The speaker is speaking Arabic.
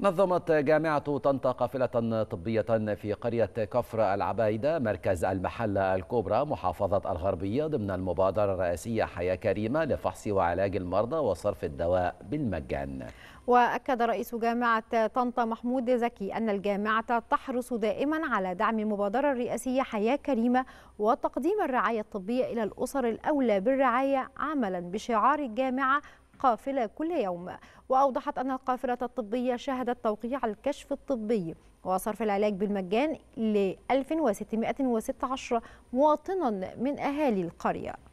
نظمت جامعة طنطا قافلة طبية في قرية كفر العبايدة مركز المحلة الكبرى محافظة الغربية ضمن المبادرة الرئاسية حياة كريمة لفحص وعلاج المرضى وصرف الدواء بالمجان وأكد رئيس جامعة طنطا محمود زكي أن الجامعة تحرص دائما على دعم المبادرة الرئاسية حياة كريمة وتقديم الرعاية الطبية إلى الأسر الأولى بالرعاية عملا بشعار الجامعة قافلة كل يوم وأوضحت أن القافلة الطبية شهدت توقيع الكشف الطبي وصرف العلاج بالمجان ل 1616 مواطنا من أهالي القرية